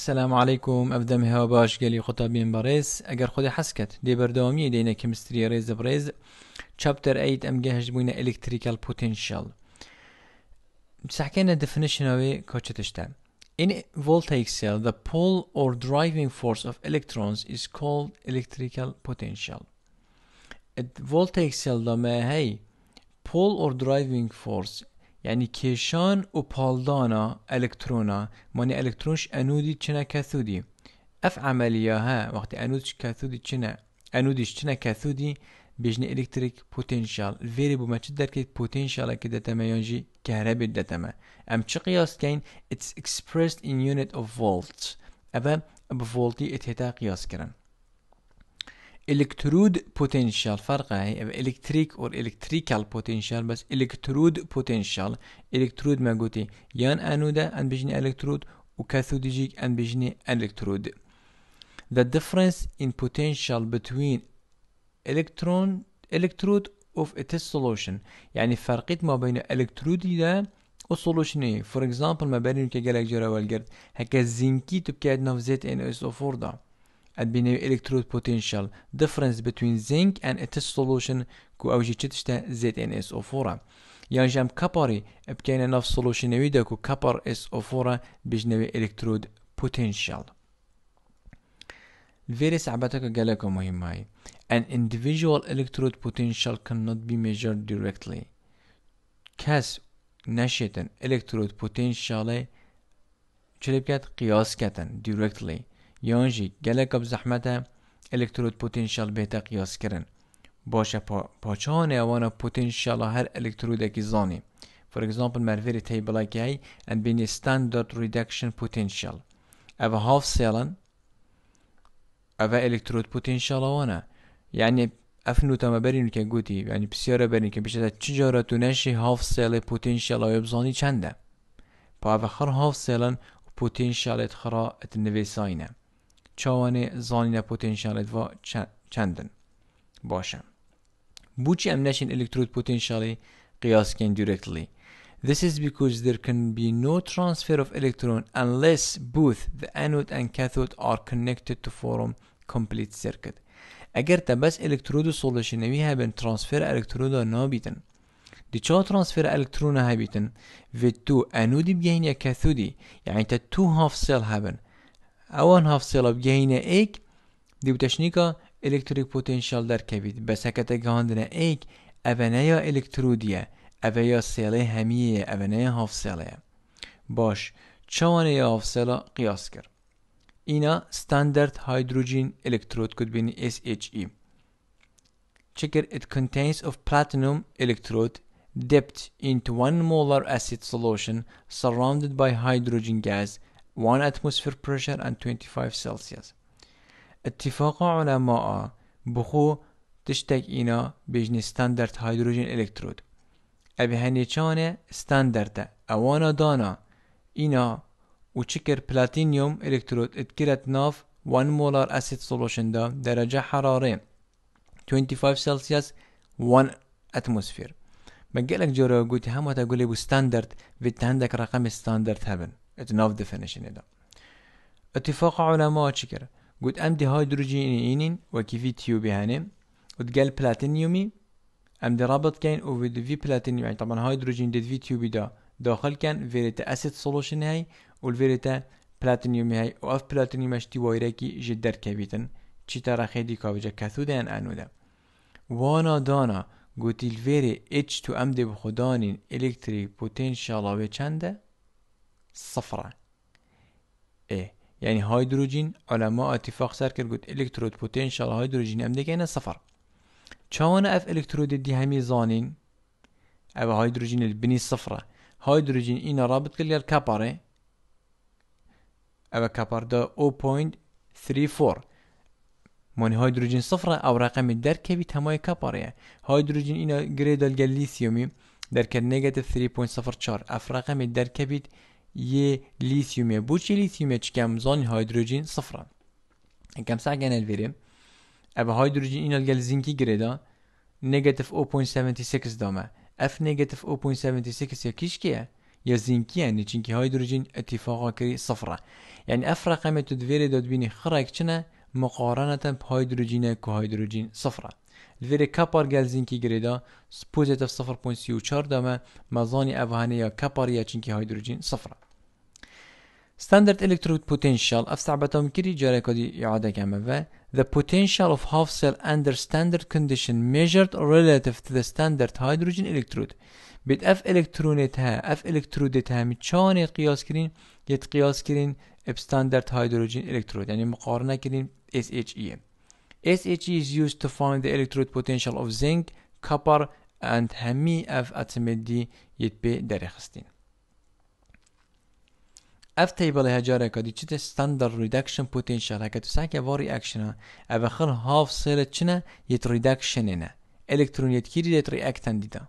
السلام عليكم علیکم ئەف دەم هێوا باش گەلی قوتابین بەڕێز ئەگەر خودی حەسکەت دێ بەردەوامی دەینە کەمستری ڕێز بڕێز چاپتەر ئەیت ئەمگە هەشببووینە ئەلکتریکال پۆتنشیل سحکێنە دفنشنەوەی کۆچتشتە In voltaic cell, the pull or driving force of electrons is called electrical potential. at voltaic cellda me hey pull or driving force یعنی کشان و پالدانا الکترونا مانی ئەلکترۆنش ئەنودی چنه کاتودی. اف عملیە وقتی وەختی ئەنودش چنه چنە ئەنودیش کاتودی، کەسوودی بژنی پتانشال. پۆتنشال vêrê که چ که پۆتنشالەکە دەتەمە یانژی کارەبێت چه قیاس قیاس قیاسکەین it's expressed in unit of volts ئەبە بە اتهتا قیاس کرن الكترود بوتنشال فرق هاي الكتريك اور الكتريكال بوتنشال بس الكترود بوتنشال الكترود ما قلتي يان انودا ان بجني الكترود وكاثود يجيك ان بجني الكترود the difference in potential between electron electrode of its solution يعني فرقت ما بين الكترود ده solution for example ما بين كجالك جرا والجرد هكا زنكي تبكي عندنا في زيت ان اس او 4 ده at the electrode potential difference between zinc and its solution كو اوجي تشتا ZnSO4 يانجام كبري بكينا نفس solution ويدا كو كبر SO4 بجنوي electrode potential الفيريس عباتك قالك مهمة An individual electrode potential cannot be measured directly كاس نشيتن electrode potential چلبكات قياس كتن directly یانجی گلک اب زحمت الکترود پوتنشال بهتا قیاس کرن باشه پا پاچان اوانا پوتنشال هر الکترود اکی زانی For example, merveri table ki ان بینی a standard reduction او هاف سیلن او الکترود electrode یعنی وانا یعنی نوتا ما برینو که گوتی یعنی بسیار برین که بشه چجارا تو نشی هاف سیل پوتینشیال آیا بزانی چنده پا او خر هاف سیلن خرا اتخرا ساینه چاوانێ زانینە پۆتنسیالێتەوە چەندن باشە بوچی نشین الکترود پوتنشالی قیاس کن دیرکتلی This is because there can be no transfer of electron unless both the anode and cathode are connected to form complete circuit. اگر تا بس الکترود سولشنوی هبن ترانسفر الکترود نابیتن چا ترانسفر الکترون هبیتن و تو انودی بگهین یا کثودی یعنی تا تو هاف سیل هبن اوان هاف سلاب گهین ایک دیو تشنیکا الکتریک پوتنشال در کبید بسکت گهاندن ایک اوانه یا الکترودیه اوانه یا سیله همیه یا هفت هاف باش چوانه یا هاف قیاس کر اینا ستاندرد هایدروژین الکترود کد بین اس ایچ ای چکر ات کنتینس اف پلاتنوم الکترود دپت انتو ون مولار اسید سلوشن سراندد بای هایدروژین گاز 1 atmosphere pressure and 25 Celsius اتفاق علماء بخو تشتك اينا بجن ستاندرد هایدروژن الکترود ابي چانه ستاندرد اوانا دانا اينا و چکر پلاتینیوم الکترود اتکرت ناف 1 مولار اسید سولوشن دا درجه حراره 25 سلسیوس 1 اتموسفير بقالك جورا قلت هم تقولي بو ستاندرد في عندك رقم ستاندرد هبن It's اتناف دفنشن دا اتفاق علماء چکر گود ام دی هایدروجین اینین و کیفی تیوبی هنه و دگل پلاتینیومی ام دی رابط کن أو ود في بلاتينيوم يعني طبعا هيدروجين ديد في تيوبي دا داخل كان فيريتا اسيد سولوشن هاي والفيريتا بلاتينيوم هاي و اف بلاتينيوم اشتي وايركي جدر كبيتن چي ترخي دي كاوجا كثو دان انودا وانا دانا گوتیل ویری h تو ام دی بخدانین الکتری پوتنشالا و چنده؟ صفرة ايه يعني هيدروجين علماء اتفاق سرکل قلت الكترود پوتنشال هيدروجين ام دیگه صفر چون اف الكترود دي همی زانين او هيدروجين البني صفره هيدروجين اين رابط كل الكاباري او كابار دا 0.34 مون هيدروجين صفرة او رقم در كبي تماي كابر هيدروجين اين جريد الجليثيومي در كان نيجاتيف 3.04 اف رقم در كبيت یه لیثیومه بوچی لیثیومه چکم زانی هایدروجین صفران اگم سا گنل بریم اب هایدروجین اینال گل زینکی گره دا نگتف او دامه اف نگتف او یا کش که یا زینکی هنه که هایدروجین اتفاقا کری صفره یعنی اف رقمه تو دویره داد بینی خرک چنه مقارنتا پا هایدروجینه که هایدروجین صفره لیره کپار گلزین کی گریدا سپوزیت اف صفر پوینت سیو چار دامه مزانی اوهانه یا کپاریه یا چینکی هایدروجین صفره ستاندرد الیکترود پوتنشال اف سعبت هم کری جاره کدی اعاده کمه و The potential of half cell under standard condition measured relative to the standard hydrogen electrode بیت اف الیکترونیت ها اف الیکترودیت ها می چانه قیاس کرین یت قیاس کرین به ستندرد هایدروژین الیکترود یعنی مقارنه کرین SHEM SHE is used to find the electrode potential of zinc, copper and همه اف اتمدی یت به درخستین اف تیبل هجاره کدی چیت ستاندر ریدکشن پوتنشال هکا تو ساکه واری اکشنه او خر هاف سیل چنه یت ریدکشن نه الکترون یت کیری یت ریاکتن دیده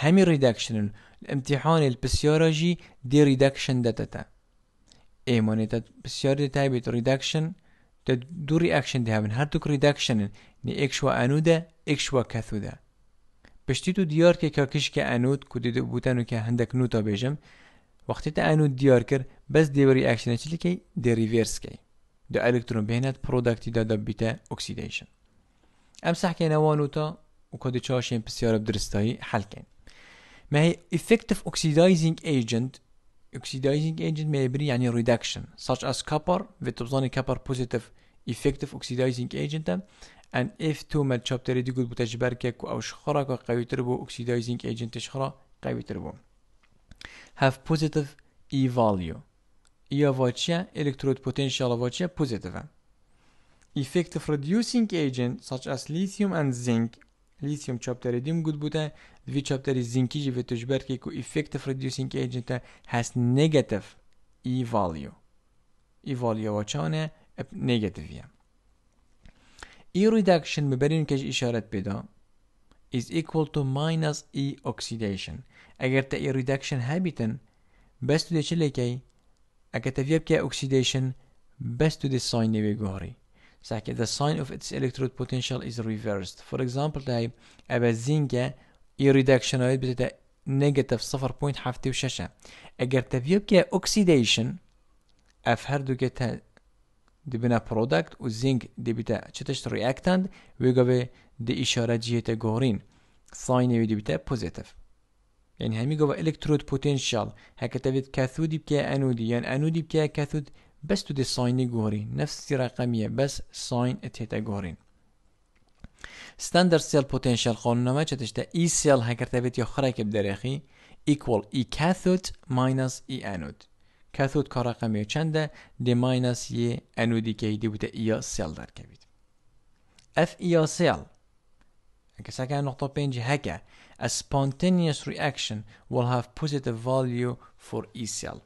همي ريدكشن الامتحان البسيولوجي دي ريدكشن داتا ايمونيتا بسيولوجي تايبت ریدکشن. de دو reaction die هر دو reduction ni ekshwa anuda ekshwa kathuda. پشتی تو دیار که کاکش که انود کدید بودن و که هندک نوتا بیجم وقتی تا انود دیار کرد بس دیوری ریاکشن چلی که دیریورس که دو الکترون بهنت پرودکتی دادا بیتا اکسیدیشن ام صح که نوانوتا و کد چاشین بسیار درستایی حل کن ما هی effective oxidizing agent oxidizing agent may bring يعني reduction such as copper ve copper positive effective oxidizing agent and if two much chapter دي قد بتجبر كك أو شخرة oxidizing agent شخرة قوي تربو have positive E value E فاتشيا electrode potential فاتشيا positive effective reducing agent such as lithium and zinc لیتیم چابتر دیم گود بوده دوی چابتر زینکی جی به تجبر که که افکت فردیوسینگ ایجنت هست نگتف ای والیو ای والیو ها چانه اپ نگتف ای ریدکشن دکشن ببرین کش اشارت بدا is equal to minus e oxidation اگر تا ای ریدکشن هبیتن، ها بیتن بس تو ده لیکی اگر تا ویب که اکسیدیشن بس تو ده ساینه second the sign of its electrode potential is reversed for example they have a zinc irreductionoid with a negative suffer point half to shasha اگر تبيب oxidation اف هردو كتا دبنا product و the دبتا چتش reactant we دي the جيهتا غورين sign يو دبتا positive يعني همي قوى electrode potential هكا cathode كاثود بكا anodi يعني anodi بكا cathode بس تو دي ساين غورين نفس سي رقميه بس ساين تيتا غورين ستاندرد سيل بوتنشال قانون ما ده اي سيل هكرتبت يا خرك بدرخي ايكوال اي كاثود ماينس اي انود كاثود كار رقميه چند ده دي ماينس اي انود كي دي بوت اي سيل دار كبيت اف اي سيل اگه سعی کنیم نقطه هکا هکه، از پانتینیس ریاکشن، ول هاف پوزیتیو والیو فور ایسیل.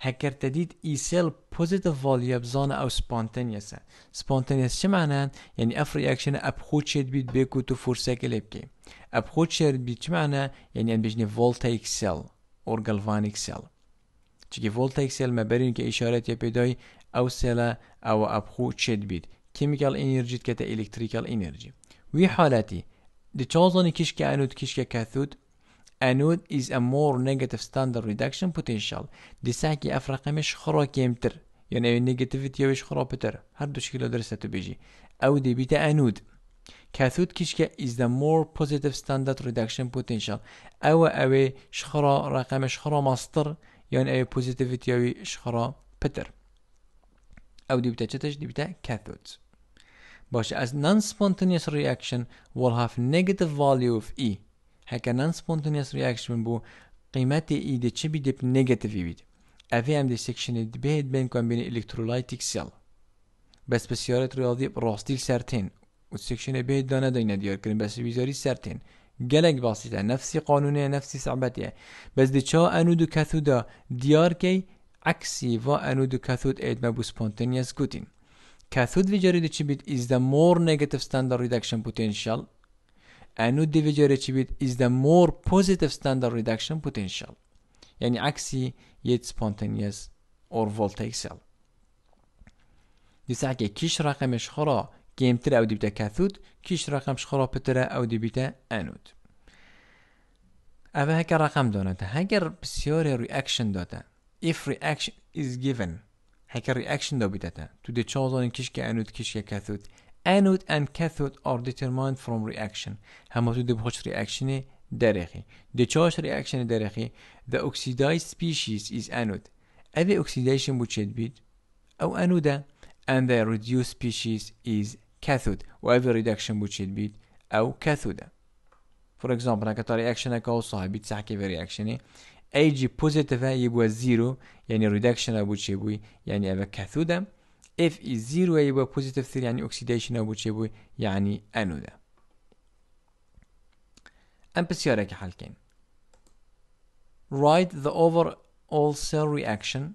هکر تدید ای سیل پوزیتیو والیاب زان او سپانتنیس سپانتنیس چه معنی؟ یعنی اف ریاکشن اپ خود شد بید بیکو تو فرسه کلیب که اپ خود شد بید چه معنی؟ یعنی این بیشنی والتا ایک سیل اور گلوانیک سل. چیگه والتا ایک سیل مبرین که اشاره یا پیدای او سیل او اپ خود شد بید کیمیکال انرژی که تا الکتریکال انرژی وی حالتی دی چازانی کشک انود کشک کثود؟ anode is a more negative standard reduction potential ديساكي افرقه مش خرا كيمتر يعني نيجاتيفيتي وش خرا بتر هر دو شكل درسته تو بيجي او دي بيتا انود كاثود كيشكا is the more positive standard reduction potential او او شخرا رقم شخرا مصدر يعني او positivity او شخرا بتر او دي بتا چتش دي بتا كاثود باش as non spontaneous reaction will have negative value of E هەکەنان سپۆنتنیس ریاکشن بوو قیمەتی ئیدە چی بیدپ نگەتیوی بیت ئەفێ ئەم دیسێکشنێت بێت بین کۆمبینی ئلکترۆلای تیکسیل بس پسیارەت رياضي ڕاستی سارتين و سێکشنە بێت دانا دينا ديار ویزاری بس بيزاري سارتين جالك بسيطة qanûnê nefsî sebetiye bez بس دي تشا du ketû da diyarkey eksî va enû du ketût êdme bû spontaneous gotîn ketût vê cerê diçî bît is the more negative standard reduction potential and new divisor achieved is the more positive standard reduction potential یعنی عکسی یک spontaneous or voltaic cell دیسه اگه کیش رقمش خرا گیمتر او دیبتا کثود کیش رقمش خرا پتر او دیبتا انود اوه هکه رقم دانده هگر بسیار ریاکشن داده if reaction is given هکه ریاکشن دا بیده بیدته تو ده چازان کش که انود کش که کثود Anode and cathode are determined from reaction هماتو دبخوش reaction درخي the charge reaction درخي the oxidized species is anode أبي oxidation بوشيد بيد أو أنودا and the reduced species is cathode وأبي reduction بوشيد بيد أو cathode for example هكذا reaction هكذا صاحبي تسح كيف reaction Ag+ positive positive يبوا zero يعني reduction أبو تشيبوي يعني أبا cathode F is 0 يبقى positive 3 يعني oxidation أو بتشيبوي يعني أنودا أم بسيارة كحالكين Write the overall cell reaction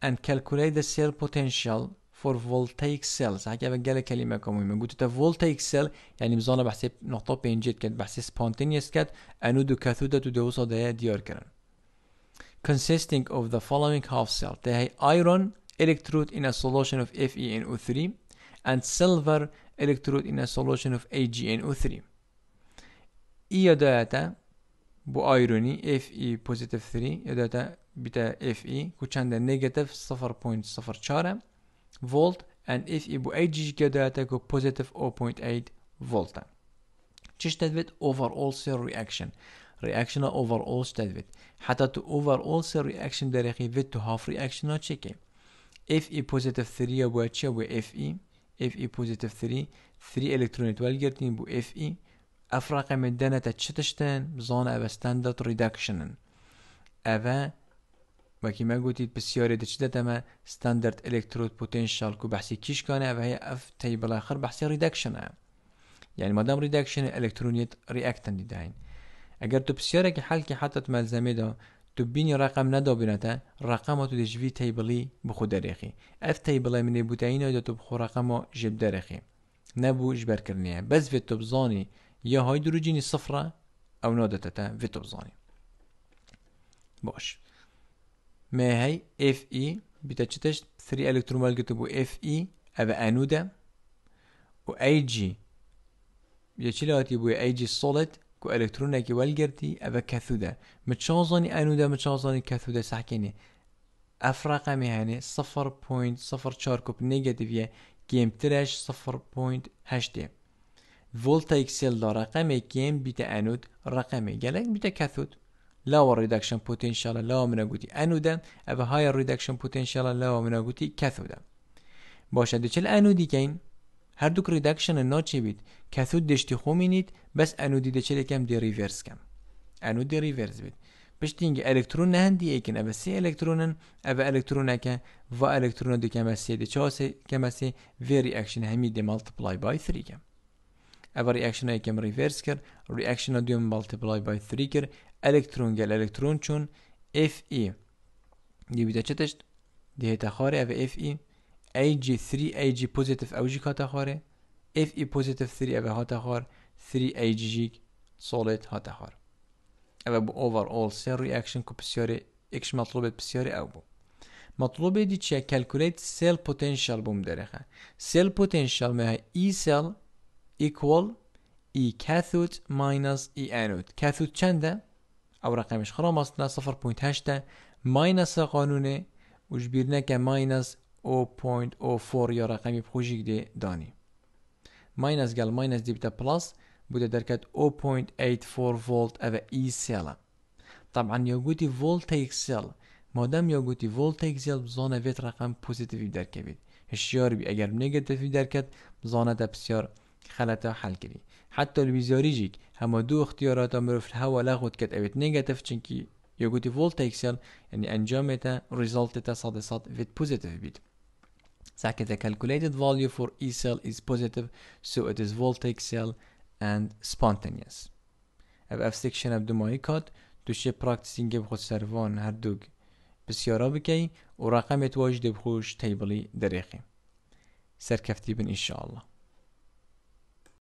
and calculate the cell potential for voltaic cells هحكي بقى لك كلمه كمان من قلت voltaic cell going to بحسب نقطه بين جد كات بحسب spontaneous كات انود وكاثودا تدوسا ديار كرن consisting of the following half cell تهي iron electrode in a solution of FeNO3, and silver electrode in a solution of AgNO3. iodata bu ironi Fe pozitif 3 ya da da bir de Fe kuçanda 0.04 volt and Fe bu AG ya da 0.8 volt. 0.8 volta. overall cell reaction. reaction overall with, Hatta to overall cell reaction dereki with to half reaction ها çekeyim. Fe positive 3 یا باید چی بو Fe Fe positive 3 3 الکترونیت والگرتین بو Fe افرق من دنت تشتشتن چتشتن او ستاندرد استاندارد او وكي ما قلتيت بسيارة دشدة تما استاندارد الکترود بوتنشال کو بحثی کیش کنه. او هي اف تي بالاخر بحثي ريدكشن يعني مادام ريدكشن الكترونيت رياكتن دي اگر تو بسيارة كي حل كي حتى تملزمه دا تو بینی ڕقم نەدەبێنێتە رقم تو دەژوی تیبلی بخۆ دەرێخی ئەف تی بڵێ منێ بوتینەوە دە تو بخۆ ڕقەمەوە ژب دەرەخی اجبر ژبەرکردنیە بەس وی تو بزانی یا های دروجینی صفر او نۆ دەتەتە وی تو بزانی باش اف FE بتە چتش سری گتو بو اف FE او ئەنوودە و AG یەچی بو بووە AG سڵت کو ئەلکترۆنێکی وەلگردی ئەە کەثودە مچۆزانی ئەنوودە مچۆزانی کەثودە ساکێنێ ئەفراقامی هەنێ 0.4 کوپ نگەتیە ترش 0.8 ڤۆلتایکسل لە ڕقەمێک رقمي بیتە ئەنود ڕقەمی لاور بیتە کەثود لاوە ڕیدەکشن پۆتینشیالە لاوە منەگوتی ئەنودە ئەە های ڕیدەکشن پۆتینشیالە لاوە منەگوتی کەثودە چه دچل ئەنودیکەین هر هەردووک ریداکشنە ناچێبیت کە تو دەشتی خۆمینیت بەس ئەنودی دەچێکم دیریڤێرسکەم ئەنو دیریڤێرز بیت نه ئەلکترون ایکن او سی الکترونن، اوا الکترون اکن و الکترون ئەلکترونە دوکەمە سێ وی ری اکشن همی دی ملتپلای بای اکشن ئەبە ریورس کر کر، ریاکشن دو ملتپلای بای ثری کر، الکترون گل الکترون چون اف ای FE دی چتشت دێتە او اف ای Ag3 Ag positive Ag hata xware. Fe positive 3 Ag hata xwar. 3 Ag solid hata xwar. Ev bu overall cell reaction ku pisyarê ekş matlubet pisyarê ew bû. مطلوب دي تشي calculate cell potential بوم درخه cell potential ما E cell equal E cathode minus E anode cathode چنده او رقمش خرام اصلا 0.8 ماينس قانونه وجبيرنا كماينس 0.04 یا رقمی بخوشی ده دانی ماینس گل ماینس دی بتا پلاس بوده درکت 0.84 فولت او ای سیلا طبعا یا گوتی فولتیک سیل مادام یا گوتی فولتیک سیل بزانه ویت رقم پوزیتیوی درکه بید هشیار بی اگر نگتیوی درکت بزانه تا بسیار خلطه حل کری حتی الویزیاریجیک هما دو اختیارات مروف الهوا لغوت کت اویت نگتیف چنکی یا گوتی فولتیک سیل یعنی انجامتا تا صاد صاد ویت پوزیتیو بید Second, the calculated value for E cell is positive, so it is voltaic cell and spontaneous. از افسکشن ابدومایی کاد دوشه پراکتیسینگ بخود سروان هر دوگ بسیارا بکی و رقم تواجد بخوش تیبلی دریخی سرکفتی بن انشاءالله